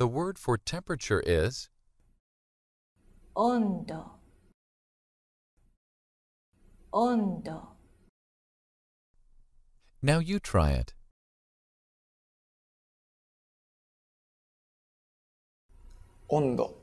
The word for temperature is ondo. Ondo. Now you try it. Ondo.